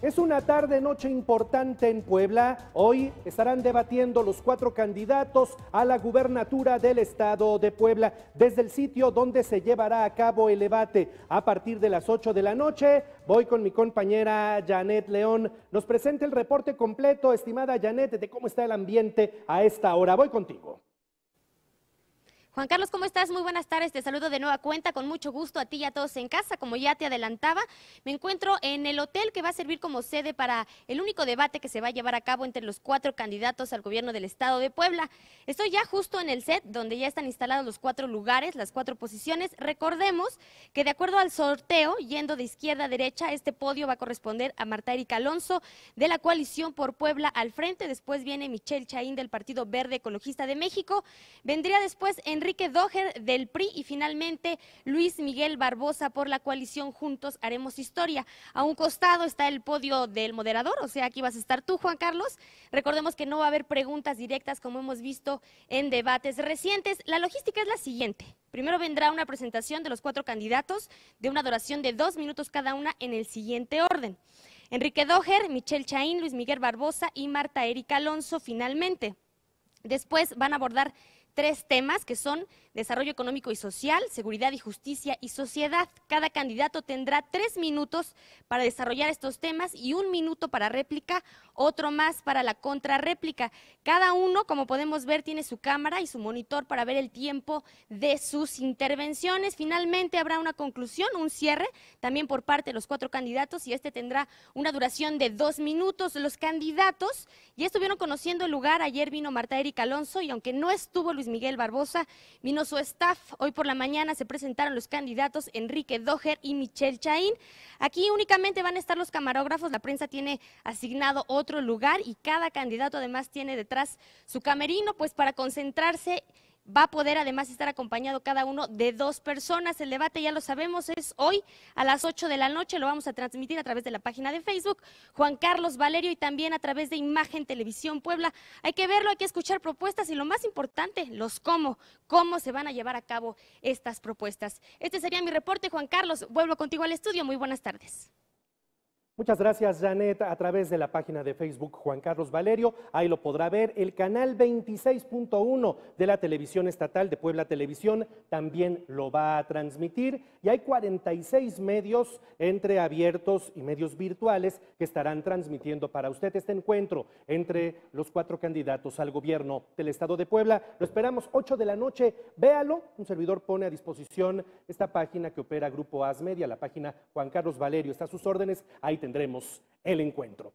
Es una tarde-noche importante en Puebla. Hoy estarán debatiendo los cuatro candidatos a la gubernatura del estado de Puebla desde el sitio donde se llevará a cabo el debate. A partir de las 8 de la noche voy con mi compañera Janet León. Nos presenta el reporte completo, estimada Janet, de cómo está el ambiente a esta hora. Voy contigo. Juan Carlos, ¿cómo estás? Muy buenas tardes, te saludo de nueva cuenta, con mucho gusto a ti y a todos en casa, como ya te adelantaba, me encuentro en el hotel que va a servir como sede para el único debate que se va a llevar a cabo entre los cuatro candidatos al gobierno del estado de Puebla. Estoy ya justo en el set donde ya están instalados los cuatro lugares, las cuatro posiciones. Recordemos que de acuerdo al sorteo, yendo de izquierda a derecha, este podio va a corresponder a Marta Erika Alonso de la coalición por Puebla al frente, después viene Michelle Chaín del Partido Verde Ecologista de México, vendría después Enrique Enrique Doher del PRI y finalmente Luis Miguel Barbosa por la coalición Juntos Haremos Historia. A un costado está el podio del moderador, o sea, aquí vas a estar tú, Juan Carlos. Recordemos que no va a haber preguntas directas como hemos visto en debates recientes. La logística es la siguiente. Primero vendrá una presentación de los cuatro candidatos de una duración de dos minutos cada una en el siguiente orden. Enrique Doher, Michelle Chaín, Luis Miguel Barbosa y Marta Erika Alonso finalmente. Después van a abordar tres temas que son Desarrollo Económico y Social, Seguridad y Justicia y Sociedad. Cada candidato tendrá tres minutos para desarrollar estos temas y un minuto para réplica, otro más para la contrarréplica. Cada uno, como podemos ver, tiene su cámara y su monitor para ver el tiempo de sus intervenciones. Finalmente habrá una conclusión, un cierre, también por parte de los cuatro candidatos y este tendrá una duración de dos minutos. Los candidatos ya estuvieron conociendo el lugar. Ayer vino Marta Erika Alonso y aunque no estuvo Luis Miguel Barbosa, vino su staff. Hoy por la mañana se presentaron los candidatos Enrique Doher y Michelle Chaín. Aquí únicamente van a estar los camarógrafos, la prensa tiene asignado otro lugar y cada candidato además tiene detrás su camerino, pues para concentrarse va a poder además estar acompañado cada uno de dos personas. El debate, ya lo sabemos, es hoy a las 8 de la noche. Lo vamos a transmitir a través de la página de Facebook, Juan Carlos Valerio, y también a través de Imagen Televisión Puebla. Hay que verlo, hay que escuchar propuestas y lo más importante, los cómo, cómo se van a llevar a cabo estas propuestas. Este sería mi reporte, Juan Carlos. Vuelvo contigo al estudio. Muy buenas tardes. Muchas gracias, Janet. A través de la página de Facebook Juan Carlos Valerio, ahí lo podrá ver. El canal 26.1 de la televisión estatal de Puebla Televisión también lo va a transmitir. Y hay 46 medios entre abiertos y medios virtuales que estarán transmitiendo para usted este encuentro entre los cuatro candidatos al gobierno del Estado de Puebla. Lo esperamos 8 de la noche. Véalo. Un servidor pone a disposición esta página que opera Grupo As Media. la página Juan Carlos Valerio. Está a sus órdenes. Ahí tendremos el encuentro.